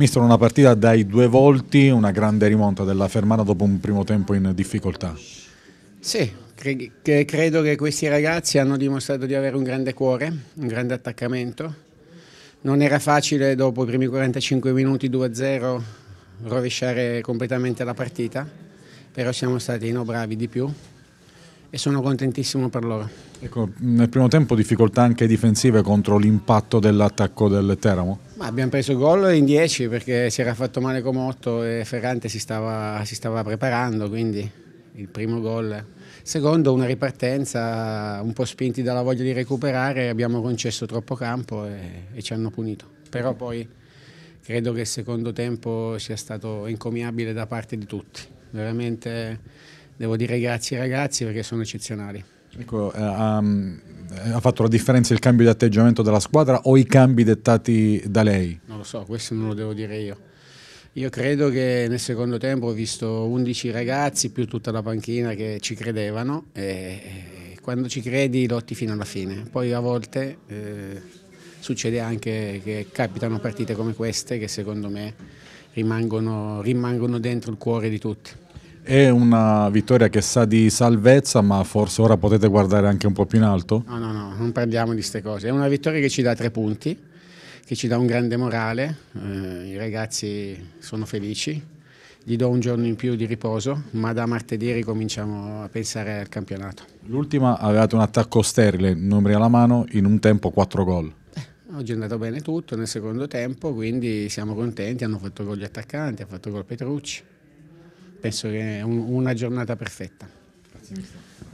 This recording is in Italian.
Mister, una partita dai due volti, una grande rimonta della Fermana dopo un primo tempo in difficoltà. Sì, cre che credo che questi ragazzi hanno dimostrato di avere un grande cuore, un grande attaccamento. Non era facile dopo i primi 45 minuti 2-0 rovesciare completamente la partita, però siamo stati no, bravi di più e sono contentissimo per loro. Ecco, nel primo tempo difficoltà anche difensive contro l'impatto dell'attacco del Teramo? Ma abbiamo preso il gol in 10 perché si era fatto male come 8 e Ferrante si stava, si stava preparando, quindi il primo gol. Secondo una ripartenza, un po' spinti dalla voglia di recuperare, abbiamo concesso troppo campo e, e ci hanno punito. Però poi credo che il secondo tempo sia stato encomiabile da parte di tutti. Veramente devo dire grazie ai ragazzi perché sono eccezionali. Ecco, um, eh, ha fatto la differenza il cambio di atteggiamento della squadra o i cambi dettati da lei? Non lo so, questo non lo devo dire io. Io credo che nel secondo tempo ho visto 11 ragazzi più tutta la panchina che ci credevano e quando ci credi lotti fino alla fine. Poi a volte eh, succede anche che capitano partite come queste che secondo me rimangono, rimangono dentro il cuore di tutti. È una vittoria che sa di salvezza, ma forse ora potete guardare anche un po' più in alto? No, no, no, non parliamo di queste cose. È una vittoria che ci dà tre punti, che ci dà un grande morale. Eh, I ragazzi sono felici. Gli do un giorno in più di riposo, ma da martedì ricominciamo a pensare al campionato. L'ultima avevate un attacco sterile, numeri alla mano, in un tempo quattro gol. Eh, oggi è andato bene tutto nel secondo tempo, quindi siamo contenti, hanno fatto gol gli attaccanti, ha fatto gol Petrucci penso che è un, una giornata perfetta. Grazie.